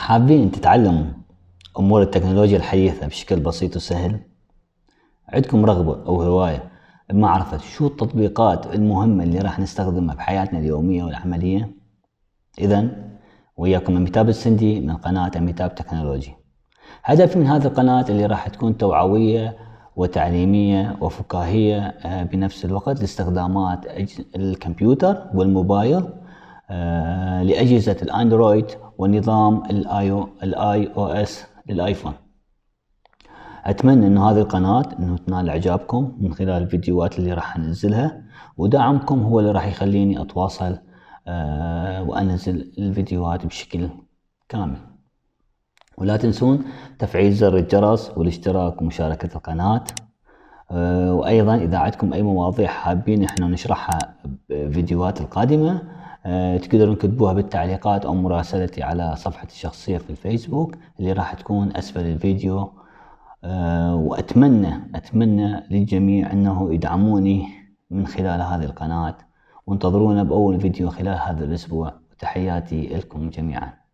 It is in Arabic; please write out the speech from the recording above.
حابين تتعلموا أمور التكنولوجيا الحديثة بشكل بسيط وسهل عندكم رغبة أو هواية بمعرفة شو التطبيقات المهمة اللي راح نستخدمها بحياتنا اليومية والعملية إذا وياكم أميتاب السندي من قناة أميتاب تكنولوجي هدفي من هذه القناة اللي راح تكون توعوية وتعليمية وفكاهية آه، بنفس الوقت لاستخدامات الكمبيوتر والموبايل آه، لأجهزة الأندرويد ونظام الاي او اس للآيفون أتمنى أن هذه القناة أنه تنال إعجابكم من خلال الفيديوهات اللي راح أنزلها ودعمكم هو اللي راح يخليني أتواصل آه، وأنزل الفيديوهات بشكل كامل ولا تنسون تفعيل زر الجرس والاشتراك ومشاركة القناة آه، وأيضا إذا عندكم أي مواضيع حابين إحنا نشرحها بفيديوهات القادمة آه، تقدرون تكتبوها بالتعليقات او مراسلتي على صفحتي الشخصيه في الفيسبوك اللي راح تكون اسفل الفيديو آه، واتمنى اتمنى للجميع انه يدعموني من خلال هذه القناه وانتظرونا باول فيديو خلال هذا الاسبوع تحياتي لكم جميعا